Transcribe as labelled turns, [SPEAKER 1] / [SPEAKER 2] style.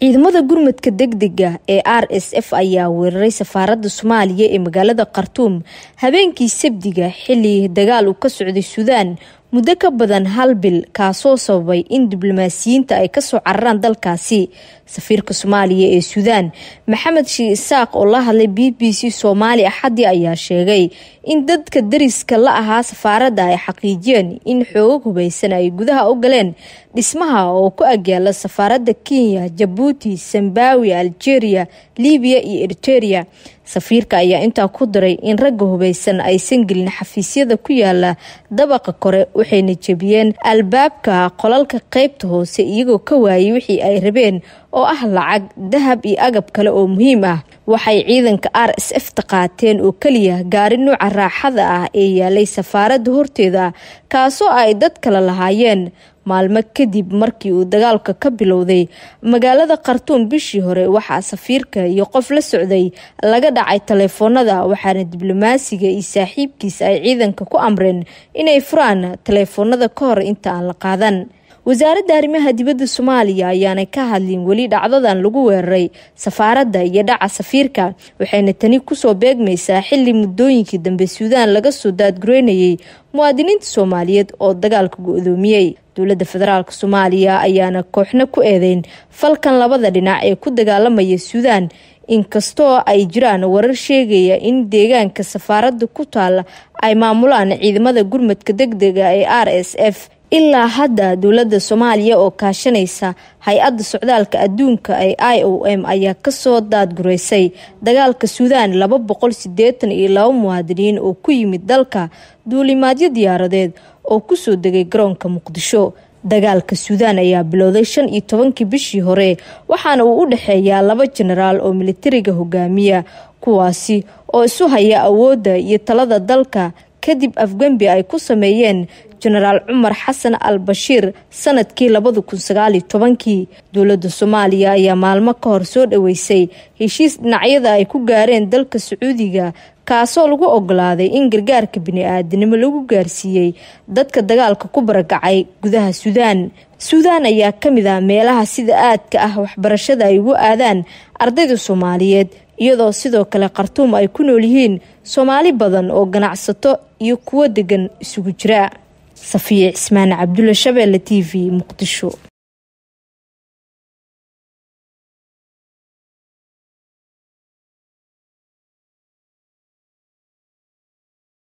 [SPEAKER 1] ciidamada gurmadka deg dega ee r s f ayaa weeraray safaaradda soomaaliya ee magaalada khartuum habeenkii sabdiga xilli dagaal uu ka socday suudaan muddo ka badan hal bil kaasoo sababay in diblomaasiyiinta ay kasoo cararaan dalkaasi safiirka soomaaliya ee suudaan maxamed shii isaaq oo la hadlay b b c soomaali axadii ayaa sheegay in dadka dariska la ahaa safaaradda ay xaqiijiyeen in xoogo hubaysan ay gudaha u galeen dhismaha oo ku agyaala safaaradda kenya jabuuti sambawi aljeria libiya iyo eriteria safiirka ayaa intaa ku daray in ragga hubaysan aysan gelin xafiisyada ku yaala dabaqa kore waxayna jebiyeen albaabka qolalka qaybta hoose iyagoo ka waayay wixii ay rabeen oo ah lacag dahab iyo agab kale oo muhiim ah waxay ciidanka r s fta qaateen oo keliya gaari nuuca raaxada ah ee yaalay safaaradda horteeda kaasoo ay dad kale lahaayeen maalmo kadib markii uu dagaalka ka bilowday magaalada khartuum bishii hore waxaa safiirka iyo qof la socday laga dhacay taleefoonada waxaana diblomaasiga iyo saaxiibkiis ay ciidanka ku amreen inay furaan taleefoonada ka hor inta aan la qaadan wasaaradda arrimaha dibadda soomaaliya ayaanay ka hadlin weli dhacdadan lagu weeraray safaaradda iyo dhaca safiirka waxayna tani kusoo beegmaysaa xili muddooyinkii dambe suudaan laga soo daadgureynayay muwaadiniinta soomaaliyeed oo dagaalka go-doomiyey dowladda federaalk soomaaliya ayaana kooxna ku eedeyn falkan labada dhinac ee ku dagaalamaya suudaan inkastoo ay jiraan warar sheegaya in deegaanka safaaradda ku taala ay maamulaan ciidamada gurmadka deg dega ah ee r s f ilaa hadda dowladda soomaaliya oo kaashanaysa hay-adda socdaalka adduunka ee i o m ayaa kasoo daadguraysay dagaalka suudaan laba boqol sideetan iyo laba muwaadiniin oo ku yimid dalka duulimaadyo diyaaradeed oo kusoo degay garoonka muqdisho dagaalka suudaan ayaa bilowday shan iyo tobankii bishii hore waxaana uu u dhexeeyaa laba jenaraal oo militariga hogaamiya kuwaasi oo isu haya awoodda iyo talada dalka kadib afgembi ay ku sameeyeen jenaraal cumar xasan al bashiir sanadkii labada kun sagaaliyo tobankii dowladda soomaaliya ayaa maalmo ka hor soo dhoweysay heshiis dhinacyada ay ku gaareen dalka sacuudiga kaasoo lagu ogolaaday in gargaarka bini-aadanimo lagu gaarsiiyey dadka dagaalka ku baragacay gudaha suudaan suudaan ayaa ka mid ah meelaha sida aadka ah waxbarashada ay ugu aadaan ardayda soomaaliyeed iyadoo sidoo kale khartuum ay ku nool yihiin soomaali badan oo ganacsato iyo kuwo degan isugu jira safiye cismaan cabdulle shabeelle t v muqdisho